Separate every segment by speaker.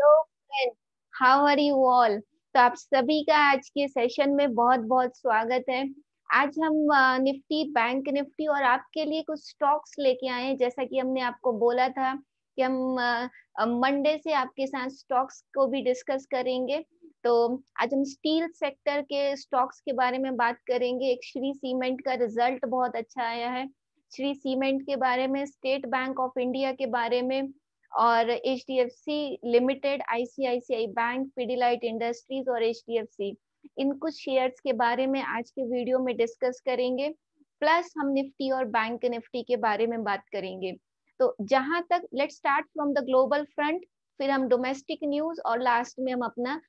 Speaker 1: hello friend how are you all तो आप सभी का आज के सेशन में बहुत बहुत स्वागत है आज हम निफ्टी बैंक निफ्टी और आपके लिए कुछ स्टॉक्स लेके आए हैं जैसा कि हमने आपको बोला था कि हम मंडे से आपके साथ स्टॉक्स को भी डिस्कस करेंगे तो आज हम स्टील सेक्टर के स्टॉक्स के बारे में बात करेंगे एक श्री सीमेंट का रिजल्ट बहुत अच्छा आया है श्री सीमेंट के बारे में स्टेट बैंक ऑफ इंडिया के बारे में और H D F C limited ICICI bank Pidilite industries और एच डी एफ सी इन कुछ शेयर के बारे में आज के वीडियो में डिस्कस करेंगे प्लस हम निफ्टी और बैंक निफ्टी के बारे में बात करेंगे तो जहां तक let start from the global front फिर हम डोमेस्टिक न्यूज और लास्ट में हम अपना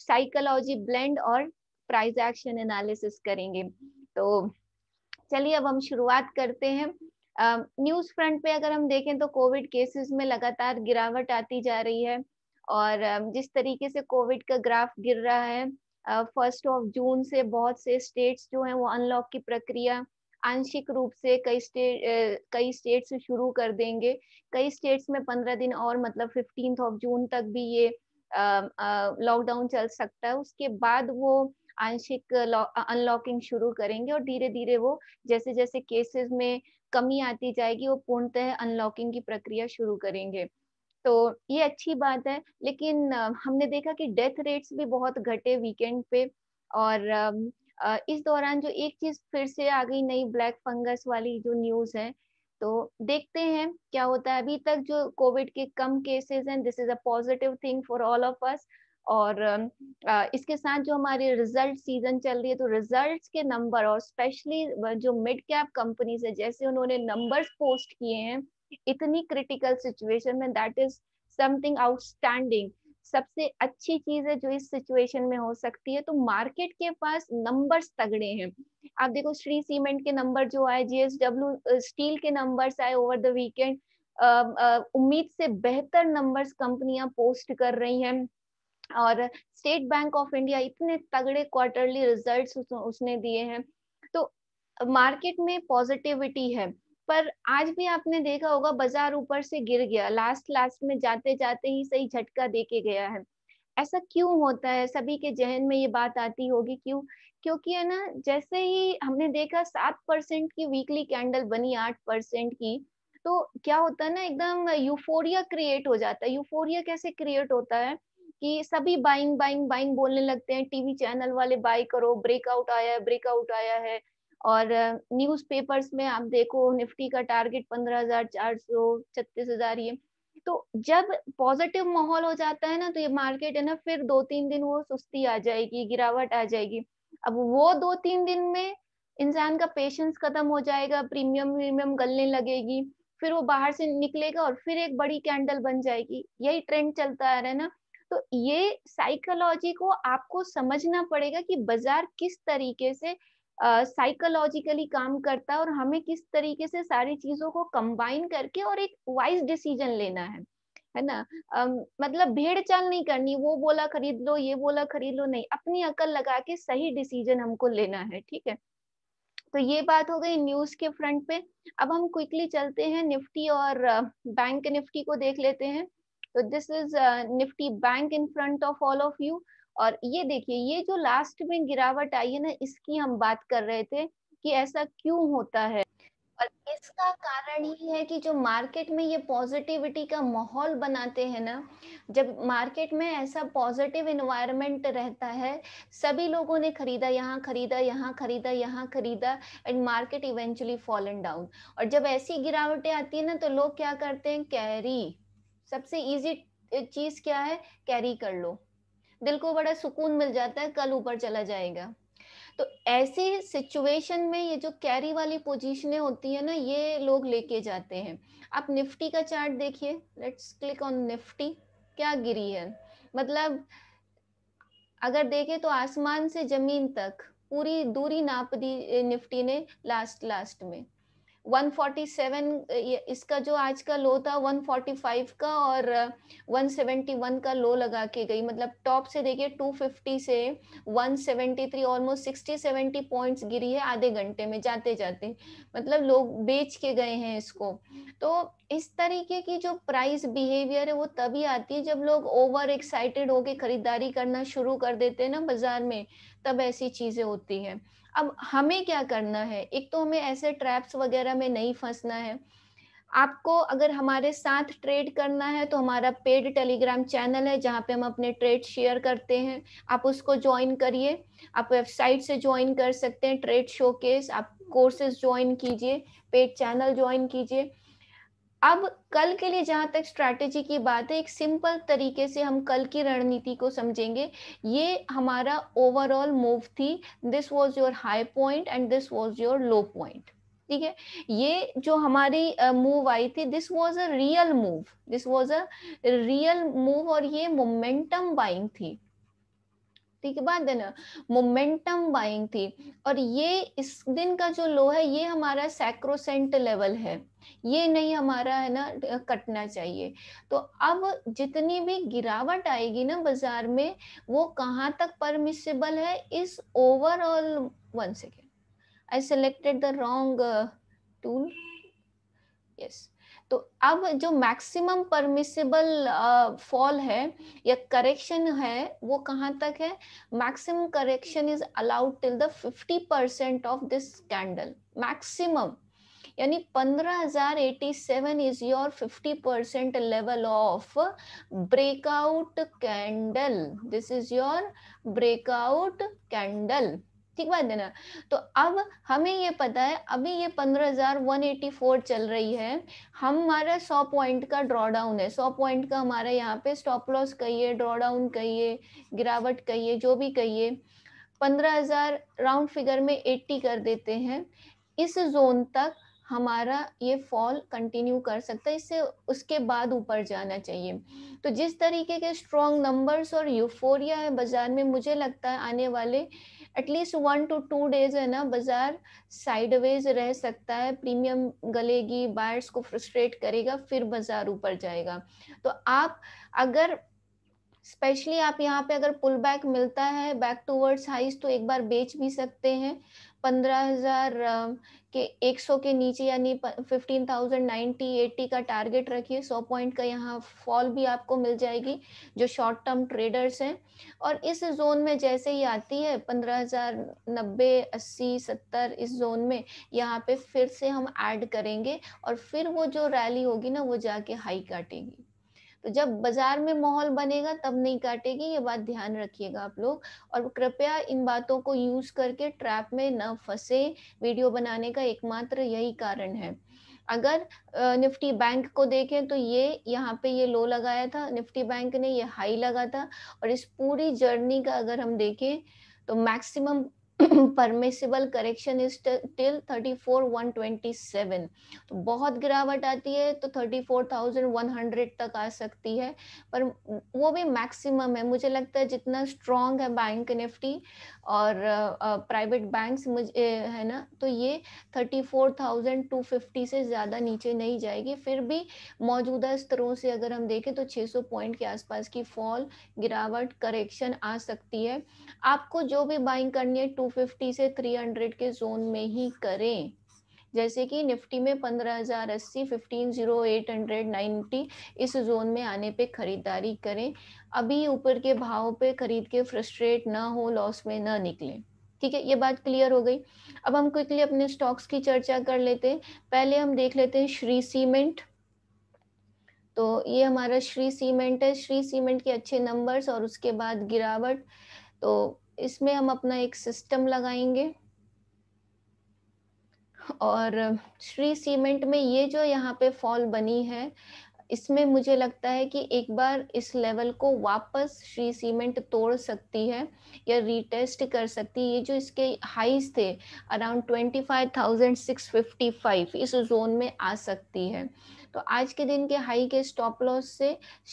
Speaker 1: साइकोलॉजी uh, ब्लेंड uh, और प्राइस एक्शन एनालिसिस करेंगे तो चलिए अब हम शुरुआत करते हैं न्यूज फ्रंट पे अगर हम देखें तो कोविड केसेस में लगातार गिरावट आती जा रही है और जिस तरीके से कोविड का ग्राफ गिर रहा है फर्स्ट ऑफ जून से बहुत से स्टेट्स जो हैं वो अनलॉक की प्रक्रिया आंशिक रूप से कई स्टेट कई स्टेट्स शुरू कर देंगे कई स्टेट्स में पंद्रह दिन और मतलब फिफ्टीन ऑफ जून तक भी ये लॉकडाउन चल सकता है उसके बाद वो आंशिक अनलॉकिंग शुरू करेंगे और धीरे धीरे वो जैसे जैसे केसेस में कमी आती जाएगी वो पूर्णतः अनलॉकिंग की प्रक्रिया शुरू करेंगे तो ये अच्छी बात है लेकिन हमने देखा कि डेथ रेट्स भी बहुत घटे वीकेंड पे और इस दौरान जो एक चीज फिर से आ गई नई ब्लैक फंगस वाली जो न्यूज है तो देखते हैं क्या होता है अभी तक जो कोविड के कम केसेस हैं this is a positive thing for all of us और इसके साथ जो हमारी रिजल्ट सीजन चल रही है तो रिजल्ट्स के नंबर और स्पेशली जो मिड कैप कंपनीज है जैसे उन्होंने नंबर्स पोस्ट किए हैं इतनी क्रिटिकल सिचुएशन में दैट इज समथिंग आउटस्टैंडिंग सबसे अच्छी चीज है जो इस सिचुएशन में हो सकती है तो मार्केट के पास नंबर्स तगड़े हैं आप देखो श्री सीमेंट के नंबर जो आए जीएसडब्ल्यू स्टील के नंबर्स आए ओवर द वीकेंड उम्मीद से बेहतर नंबर्स कंपनियां पोस्ट कर रही हैं और स्टेट बैंक ऑफ इंडिया इतने तगड़े क्वार्टरली रिजल्ट्स उस, उसने दिए हैं तो मार्केट में पॉजिटिविटी है पर आज भी आपने देखा होगा बाजार ऊपर से गिर गया लास्ट लास्ट में जाते जाते ही सही झटका देके गया है ऐसा क्यों होता है सभी के जहन में ये बात आती होगी क्यों क्योंकि है ना जैसे ही हमने देखा सात परसेंट की वीकली कैंडल बनी आठ परसेंट की तो क्या होता है ना एकदम यूफोरिया क्रिएट हो जाता है यूफोरिया कैसे क्रिएट होता है कि सभी बाइंग बाइंग बाइंग बोलने लगते हैं टीवी चैनल वाले बाई करो ब्रेकआउट आया है ब्रेकआउट आया है और न्यूज़पेपर्स uh, में आप देखो निफ्टी का टारगेट पंद्रह हजार चार सौ छत्तीस हजार ये तो जब पॉजिटिव माहौल हो जाता है ना तो ये मार्केट है ना फिर दो तीन दिन वो सुस्ती आ जाएगी गिरावट आ जाएगी अब वो दो तीन दिन में इंसान का पेशेंस खत्म हो जाएगा प्रीमियम प्रीमियम गलने लगेगी फिर वो बाहर से निकलेगा और फिर एक बड़ी कैंडल बन जाएगी यही ट्रेंड चलता आ रहा है ना तो ये साइकोलॉजी को आपको समझना पड़ेगा कि बाजार किस तरीके से साइकोलॉजिकली uh, काम करता है और हमें किस तरीके से सारी चीजों को कंबाइन करके और एक वाइज डिसीजन लेना है है ना uh, मतलब भेड़ चाल नहीं करनी वो बोला खरीद लो ये बोला खरीद लो नहीं अपनी अकल लगा के सही डिसीजन हमको लेना है ठीक है तो ये बात हो गई न्यूज के फ्रंट पे अब हम क्विकली चलते हैं निफ्टी और बैंक निफ्टी को देख लेते हैं तो this is Nifty bank in front of all of you और ये देखिए ये जो लास्ट में गिरावट आई है ना इसकी हम बात कर रहे थे कि ऐसा क्यों होता है और इसका कारण ये है कि जो मार्केट में ये पॉजिटिविटी का माहौल बनाते हैं ना जब मार्केट में ऐसा पॉजिटिव इन्वायरमेंट रहता है सभी लोगों ने खरीदा यहाँ खरीदा यहाँ खरीदा यहाँ खरीदा and market eventually fallen down और जब ऐसी गिरावटें आती है ना तो लोग क्या करते हैं कैरी सबसे इजी चीज क्या है कैरी कर लो दिल को बड़ा सुकून मिल जाता है कल ऊपर चला जाएगा तो ऐसी सिचुएशन में ये जो कैरी वाली पोजीशनें होती है ना ये लोग लेके जाते हैं आप निफ्टी का चार्ट देखिए लेट्स क्लिक ऑन निफ्टी क्या गिरी है मतलब अगर देखें तो आसमान से जमीन तक पूरी दूरी नाप दी निफ्टी ने लास्ट लास्ट में 147 इसका जो आज का लो था 145 का और 171 का लो लगा के गई मतलब टॉप से देखिए 250 से 173 ऑलमोस्ट 60 70 पॉइंट्स गिरी है आधे घंटे में जाते जाते मतलब लोग बेच के गए हैं इसको तो इस तरीके की जो प्राइस बिहेवियर है वो तभी आती है जब लोग ओवर एक्साइटेड होके खरीदारी करना शुरू कर देते हैं ना बाजार में तब ऐसी चीजें होती हैं अब हमें क्या करना है एक तो हमें ऐसे ट्रैप्स वगैरह में नहीं फंसना है आपको अगर हमारे साथ ट्रेड करना है तो हमारा पेड टेलीग्राम चैनल है जहाँ पे हम अपने ट्रेड शेयर करते हैं आप उसको ज्वाइन करिए आप वेबसाइट से ज्वाइन कर सकते हैं ट्रेड शोकेस आप कोर्सेज ज्वाइन कीजिए पेड चैनल ज्वाइन कीजिए अब कल के लिए जहाँ तक स्ट्रैटेजी की बात है एक सिंपल तरीके से हम कल की रणनीति को समझेंगे ये हमारा ओवरऑल मूव थी this was your high point and this was your low point ठीक है ये जो हमारी मूव आई थी this was a real move this was a real move और ये मोमेंटम बाइंग थी के बात है ना मोमेंटम बाइंग थी और ये इस दिन का जो लो है ये हमारा सैक्रोसेंट लेवल है ये नहीं हमारा है ना कटना चाहिए तो अब जितनी भी गिरावट आएगी ना बाजार में वो कहाँ तक परमिसेबल है इस overall one second I selected the wrong tool yes तो अब जो मैक्सिमम परमिसेबल फॉल है या करेक्शन है वो कहाँ तक है maximum correction is allowed till the 50 percent of this candle maximum यानी 15,087 is your 50 percent level of breakout candle this is your breakout candle ठीक बात है ना तो अब हमें ये पता है अभी ये 15,184 चल रही है हमारा 100 पॉइंट का ड्रॉडाउन है 100 पॉइंट का हमारा यहाँ पे स्टॉप लॉस कहिए ड्रॉडाउन कहिए गिरावट कहिए जो भी कहिए 15,000 राउंड फिगर में 80 कर देते हैं इस जोन तक हमारा ये फॉल कंटिन्यू कर सकता है इससे उसके बाद ऊपर जाना चाहिए तो जिस तरीके के स्ट्रॉन्ग नंबर्स और यूफोरिया है बाजार में मुझे लगता है आने वाले at least one two two days है ना बाजार साइडवेज रह सकता है प्रीमियम गलेगी बायर्स को फ्रस्ट्रेट करेगा फिर बाजार ऊपर जाएगा तो आप अगर स्पेशली आप यहाँ पे अगर पुल बैक मिलता है बैक टूवर्ड्स हाइस तो एक बार बेच भी सकते हैं पंद्रह हजार के एक सौ के नीचे यानी फिफ्टीन थाउजेंड नाइनटी एट्टी का टारगेट रखिए सौ पॉइंट का यहाँ फॉल भी आपको मिल जाएगी जो शॉर्ट टर्म ट्रेडर्स हैं और इस जोन में जैसे ही आती है पंद्रह हजार नब्बे अस्सी सत्तर इस जोन में यहाँ पे फिर से हम ऐड करेंगे और फिर वो जो रैली होगी ना वो जाके हाई काटेगी तो जब बाजार में माहौल बनेगा तब नहीं काटेगी ये बात ध्यान रखिएगा आप लोग और कृपया इन बातों को यूज करके ट्रैप में न फंसे वीडियो बनाने का एकमात्र यही कारण है अगर निफ्टी बैंक को देखें तो ये यहाँ पे ये लो लगाया था निफ्टी बैंक ने ये हाई लगा था और इस पूरी जर्नी का अगर हम देखें तो maximum permissible correction is till 34127 तो बहुत गिरावट आती है तो 34100 तक आ सकती है पर वो भी मैक्सिमम है मुझे लगता है जितना स्ट्रांग है बैंक निफ्टी और प्राइवेट बैंक्स मुझे है ना तो ये 34250 से ज़्यादा नीचे नहीं जाएगी फिर भी मौजूदा स्तरों से अगर हम देखें तो 600 पॉइंट के आसपास की फॉल गिरावट करेक्शन आ सकती है आपको जो भी बाइंग करनी है टू 250 से 300 के जोन में ही करें जैसे कि निफ्टी में पंद्रह हजार अस्सी fifteen zero eight hundred ninety इस जोन में आने पे खरीदारी करें अभी ऊपर के भाव पे खरीद के फ्रस्ट्रेट ना हो लॉस में ना निकले ठीक है ये बात क्लियर हो गई अब हम क्विकली अपने स्टॉक्स की चर्चा कर लेते हैं पहले हम देख लेते हैं श्री सीमेंट तो ये हमारा श्री सीमेंट है श्री सीमेंट के अच्छे नंबर्स और उसके बाद गिरावट तो इसमें हम अपना एक सिस्टम लगाएंगे और श्री सीमेंट में ये जो यहाँ पे फॉल बनी है इसमें मुझे लगता है कि एक बार इस लेवल को वापस श्री सीमेंट तोड़ सकती है या रीटेस्ट कर सकती है ये जो इसके हाइज थे around twenty five thousand six fifty five इस जोन में आ सकती है तो आज के दिन के हाई के स्टॉप लॉस से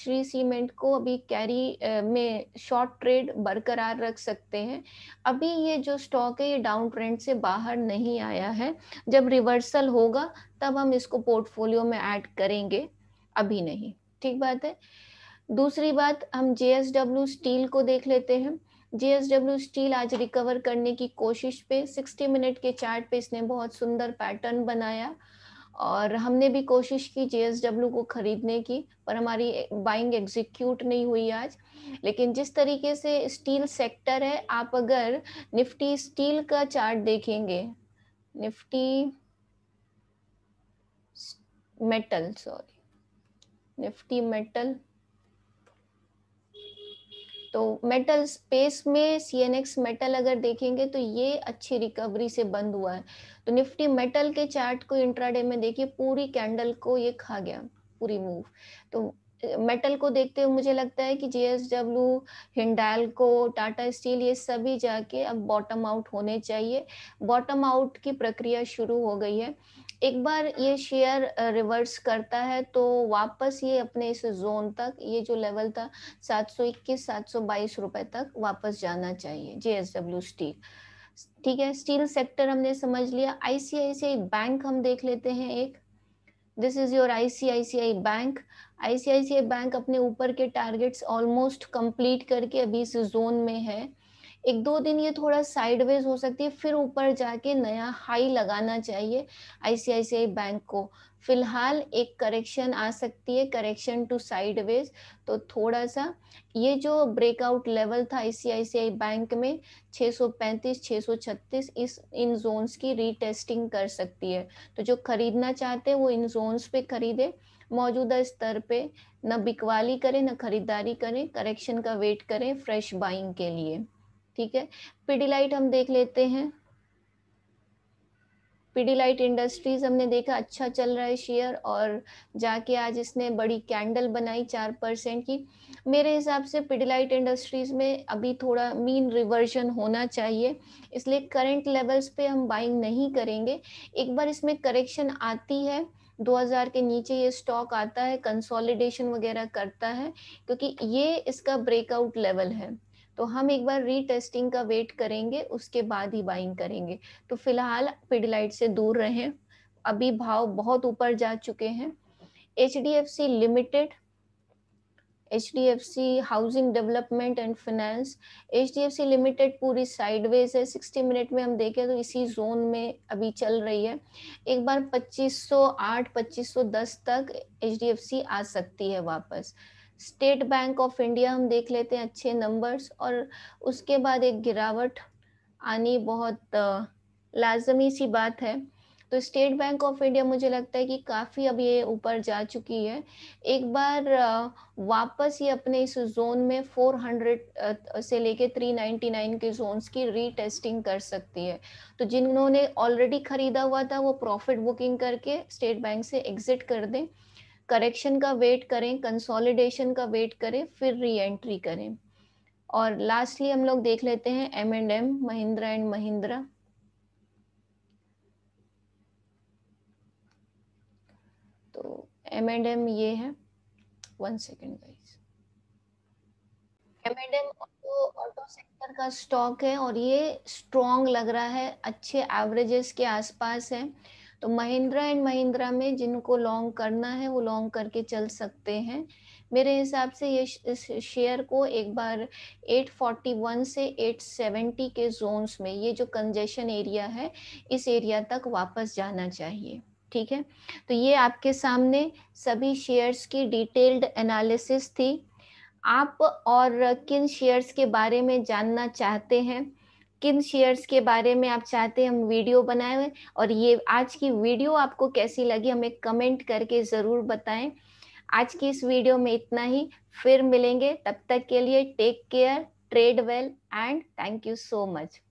Speaker 1: श्री सीमेंट को अभी कैरी में शॉर्ट ट्रेड बरकरार रख सकते हैं अभी ये जो स्टॉक है ये डाउन ट्रेंड से बाहर नहीं आया है जब रिवर्सल होगा तब हम इसको पोर्टफोलियो में ऐड करेंगे अभी नहीं ठीक बात है दूसरी बात हम जेएसडब्ल्यू स्टील को देख लेते हैं जेएसडब्ल्यू स्टील आज रिकवर करने की कोशिश पे 60 मिनट के चार्ट पे इसने बहुत सुंदर पैटर्न बनाया और हमने भी कोशिश की जे को खरीदने की पर हमारी बाइंग एग्जीक्यूट नहीं हुई आज लेकिन जिस तरीके से स्टील सेक्टर है आप अगर निफ्टी स्टील का चार्ट देखेंगे Nifty metal sorry Nifty metal तो मेटल स्पेस में सी एन एक्स मेटल अगर देखेंगे तो ये अच्छी रिकवरी से बंद हुआ है तो निफ्टी मेटल के चार्ट को इंट्राडे में देखिए पूरी कैंडल को ये खा गया पूरी मूव तो मेटल को देखते हुए मुझे लगता है कि जेएसडब्ल्यू को टाटा स्टील ये सभी जाके अब बॉटम आउट होने चाहिए बॉटम आउट की प्रक्रिया शुरू हो गई है एक बार ये शेयर रिवर्स करता है तो वापस ये अपने इस जोन तक ये जो लेवल था 721 722 रुपए तक वापस जाना चाहिए जेएसडब्ल्यू स्टील ठीक है स्टील सेक्टर हमने समझ लिया आईसीआईसीआई बैंक हम देख लेते हैं एक this is your ICICI bank ICICI bank अपने ऊपर के टारगेट्स ऑलमोस्ट कंप्लीट करके अभी इस जोन में है एक दो दिन ये थोड़ा साइडवेज हो सकती है फिर ऊपर जाके नया हाई लगाना चाहिए आईसीआईसीआई बैंक को फिलहाल एक करेक्शन आ सकती है करेक्शन टू साइडवेज तो थोड़ा सा ये जो ब्रेकआउट लेवल था आईसीआईसीआई बैंक में 635 636 इस इन जोन्स की रीटेस्टिंग कर सकती है तो जो खरीदना चाहते हैं वो इन जोन्स पे खरीदे मौजूदा स्तर पे न बिकवाली करें न खरीदारी करें करेक्शन का वेट करें फ्रेश बाइंग के लिए ठीक है पिडिलाइट हम देख लेते हैं पिडिलाइट इंडस्ट्रीज हमने देखा अच्छा चल रहा है शेयर और जाके आज इसने बड़ी कैंडल बनाई चार परसेंट की मेरे हिसाब से पिडिलाइट इंडस्ट्रीज में अभी थोड़ा मीन रिवर्जन होना चाहिए इसलिए करंट लेवल्स पे हम बाइंग नहीं करेंगे एक बार इसमें करेक्शन आती है 2000 के नीचे ये स्टॉक आता है कंसोलिडेशन वगैरह करता है क्योंकि ये इसका ब्रेकआउट लेवल है तो हम एक बार रीटेस्टिंग का वेट करेंगे उसके बाद ही बाइंग करेंगे तो फिलहाल पिडलाइट से दूर रहें अभी भाव बहुत ऊपर जा चुके हैं H limited H D F C housing development and finance H D F C limited पूरी साइडवेज है सिक्सटी मिनट में हम देखें तो इसी जोन में अभी चल रही है एक बार पच्चीस पच्चीस आठ सौ दस तक एच डी एफ सी आ सकती है वापस स्टेट बैंक ऑफ इंडिया हम देख लेते हैं अच्छे नंबर्स और उसके बाद एक गिरावट आनी बहुत लाजमी सी बात है तो स्टेट बैंक ऑफ इंडिया मुझे लगता है कि काफ़ी अब ये ऊपर जा चुकी है एक बार वापस ये अपने इस जोन में 400 से लेके 399 के जोन्स की रीटेस्टिंग कर सकती है तो जिन्होंने ऑलरेडी ख़रीदा हुआ था वो प्रॉफिट बुकिंग करके स्टेट बैंक से एग्ज़िट कर दें करेक्शन का वेट करें कंसोलिडेशन का वेट करें फिर री एंट्री करें और लास्टली हम लोग देख लेते हैं M and M Mahindra and Mahindra तो एम एंड एम ये है one second guys M and M auto sector का स्टॉक है और ये स्ट्रॉन्ग लग रहा है अच्छे एवरेजेस के आसपास है तो महिंद्रा एंड महिंद्रा में जिनको लॉन्ग करना है वो लॉन्ग करके चल सकते हैं मेरे हिसाब से ये शेयर को एक बार 841 से 870 के जोन्स में ये जो कंजेशन एरिया है इस एरिया तक वापस जाना चाहिए ठीक है तो ये आपके सामने सभी शेयर्स की डिटेल्ड एनालिसिस थी आप और किन शेयर्स के बारे में जानना चाहते हैं किन शेयर्स के बारे में आप चाहते हैं हम वीडियो बनाए हुए और ये आज की वीडियो आपको कैसी लगी हमें कमेंट करके ज़रूर बताएं आज की इस वीडियो में इतना ही फिर मिलेंगे तब तक के लिए take care trade well and thank you so much